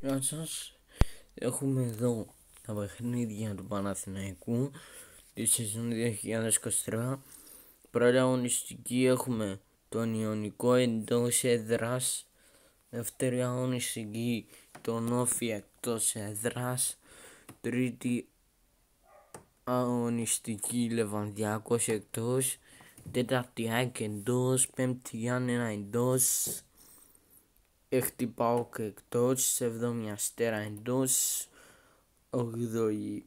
Γεια σας Έχουμε εδώ τα παιχνίδια του Παναθηναϊκού τη σεζόν 2023 Πρώτα αγωνιστική έχουμε τον Ιωνικό εντός έδρας Δεύτερη αγωνιστική τον Όφη εκτός έδρας Τρίτη αγωνιστική Λεβανδιάκος εκτός Τέταρτη ΑΕΚ εντός Πέμπτη Γιάννενα εντός Χτυπάω και εκτος σε εδώ μια εντός, 8η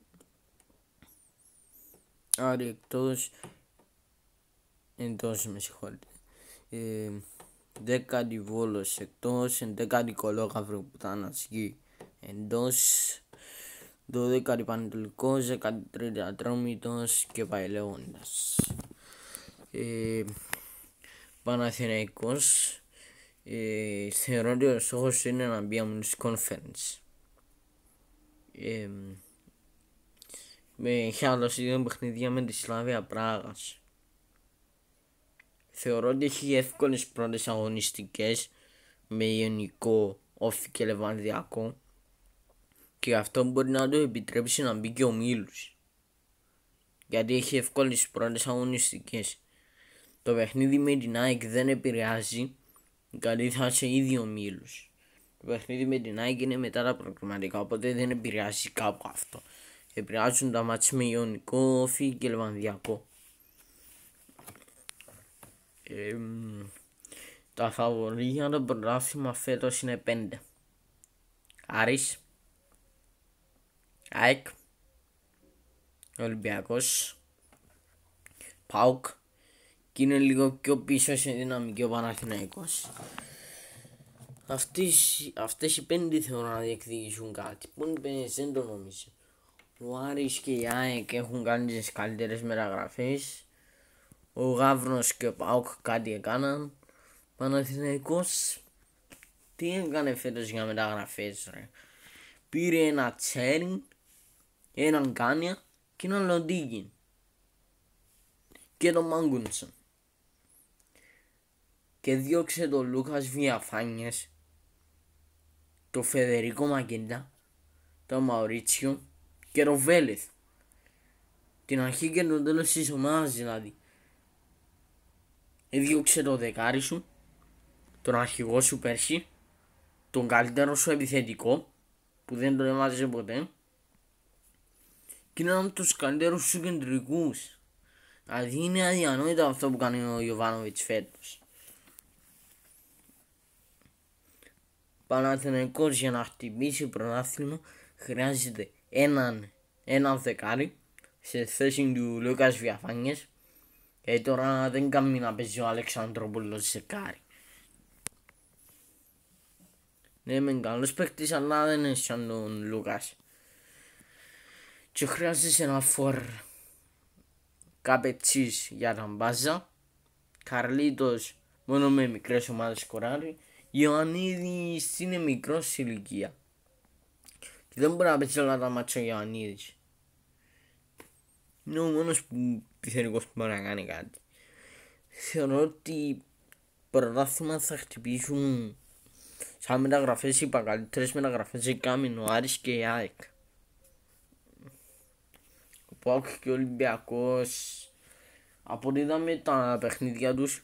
Άρα εκτό. εντός με συγχωρείτε. Ε, δέκατη Βόλος εκτός, εντέκατη Κολόγαυρο που θα ανασχεί εντός, δωδέκατη πανετολικός. δέκατη τρίτη ατρόμητος και πάει Ε, Παναθηναϊκός, ε, θεωρώ ότι ο στόχος είναι να μπει αμονής conference. Ε, με έχει άλλο δύο παιχνίδια με τη Σλάβια Πράγας. Θεωρώ ότι έχει εύκολες πρώτες αγωνιστικές με γενικό όφη και λεβανδιακό και αυτό μπορεί να το επιτρέψει να μπει και ο Μίλους γιατί έχει εύκολες πρώτες αγωνιστικές. Το παιχνίδι με την ΑΕΚ δεν επηρεάζει Καλή θα είσαι ήδη ο μήλου. Το παιχνίδι με την Άγκη είναι μετά τα προκριματικά, οπότε δεν επηρεάζει κάπου αυτό. Επηρεάζουν τα μάτια με Ιωνικό, Όφη και Λεβανδιακό. Ε, τα φαβορή για το πρωτάθλημα φέτος είναι 5. Άρης. ΑΕΚ. Ολυμπιακός. ΠΑΟΚ και είναι λίγο πιο πίσω σε δυναμική ο Παναθηναϊκός. Αυτές, αυτές οι πέντε θεωρώ να διεκδικήσουν κάτι. Πού είναι πέντε, δεν το νομίζω. Ο Άρης και η ΑΕΚ έχουν κάνει τις καλύτερες μεταγραφές. Ο Γαύρος και ο Πάοκ κάτι έκαναν. Παναθηναϊκός τι έκανε φέτος για μεταγραφές ρε. Πήρε ένα τσέριν, έναν κάνια και έναν Λοντίγιν Και τον Μαγκουνσον και διώξε τον Λούκας Βιαφάνιες, τον Φεδερικό Μακεντά, τον Μαουρίτσιο και τον Βέλεθ. Την αρχή και δηλαδή. ε, τον τέλος της ομάδας δηλαδή. Δίωξε το δεκάρι σου, τον αρχηγό σου πέρσι, τον καλύτερο σου επιθετικό, που δεν τον έμαζε ποτέ, και έναν τους καλύτερους σου κεντρικούς. Δηλαδή είναι αδιανόητο αυτό που κάνει ο Ιωβάνοβιτς φέτος. Παναθηναϊκός για να χτυπήσει πρωτάθλημα χρειάζεται έναν, έναν δεκάρι σε θέση του Λούκας Βιαφάνιες και ε, τώρα δεν κάνει να παίζει ο Αλεξανδρόπουλος δεκάρι. Ναι, μεν καλός παίκτης, αλλά δεν είναι σαν τον Λούκας. Και χρειάζεσαι ένα φορ καπετσής για τον μπάζα. Καρλίτος μόνο με μικρές ομάδες κοράρει. Ιωαννίδης είναι μικρός σε ηλικία. Και δεν μπορεί να παίξει όλα τα μάτια ο Ιωαννίδης. Είναι ο μόνος που πιθανικός που μπορεί να κάνει κάτι. Θεωρώ ότι πρωτάθλημα θα χτυπήσουν σαν μεταγραφές είπα καλύτερες μεταγραφές έκαμεν ο Άρης και η ΑΕΚ. Ο Πάκ και ο Ολυμπιακός από τα παιχνίδια τους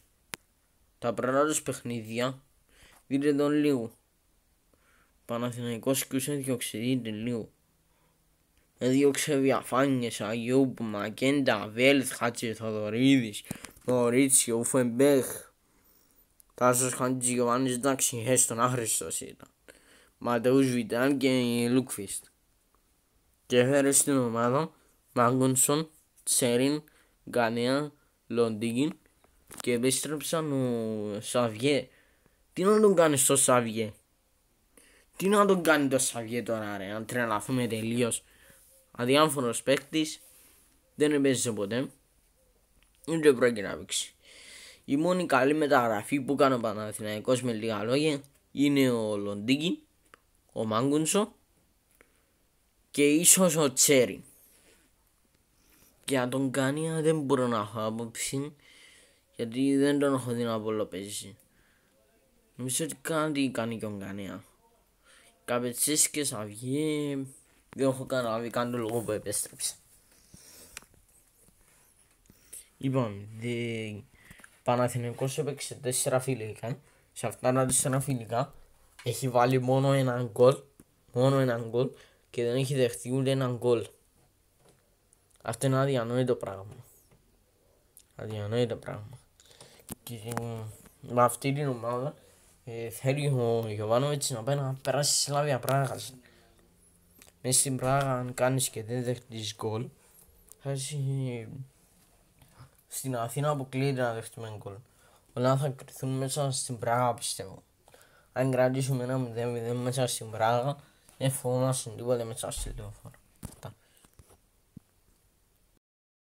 τα πρώτα τους παιχνίδια δείτε τον λίγο. Παναθηναϊκός και διώξε, δείτε λίγο. Έδιωξε διαφάνειες, Αγιούπ, Μακέντα, Βέλθ, Χάτσε, Θοδωρίδης, Μωρίτσι, Ουφεμπέχ. Τάσος Γιωάννης, εντάξει, έστον άχρηστος ήταν. Ματέους Βιτάλ και Λουκφίστ. Και έφερε στην ομάδα Μάγκονσον, Τσέριν, Γκανέα, Λοντίγιν και επέστρεψαν ο Σαβιέ τι να τον κάνεις στο Σαβιέ. Τι να τον κάνει το Σαβιέ τώρα, ρε. Αν τρελαθούμε τελείω. Αδιάφορο παίκτης. Δεν έπαιζε ποτέ. Ούτε πρόκειται να παίξει. Η μόνη καλή μεταγραφή που κάνει ο Παναθηναϊκός με λίγα λόγια είναι ο Λοντίκι, ο Μάγκουνσο και ίσως ο Τσέρι. Και αν τον κάνει δεν μπορώ να έχω άποψη γιατί δεν τον έχω δει να πολλοπέζει. Νομίζω ότι κάτι κάνει και ο Γκανέα. Καπετσίς και Δεν έχω καταλάβει καν το λόγο που επέστρεψε. Λοιπόν, δε... Παναθηναϊκός έπαιξε 4 φιλικά. Σε αυτά τα 4 φιλικά έχει βάλει μόνο έναν γκολ. Μόνο έναν γκολ και δεν έχει δεχτεί ούτε έναν γκολ. Αυτό είναι αδιανόητο πράγμα. Αδιανόητο πράγμα. Και με αυτή την ομάδα ε, θέλει ο Γιωβάνοβιτς να πάει να περάσει σε Σλάβια Πράγας. Μέσα στην Πράγα αν κάνεις και δεν δέχτης γκολ, θα στην Αθήνα αποκλείεται να δεχτούμε γκολ. Όλα θα κρυθούν μέσα στην Πράγα πιστεύω. Αν κρατήσουμε ένα 0-0 μέσα στην Πράγα, δεν φοβόμαστε τίποτα μέσα στη λεωφόρα.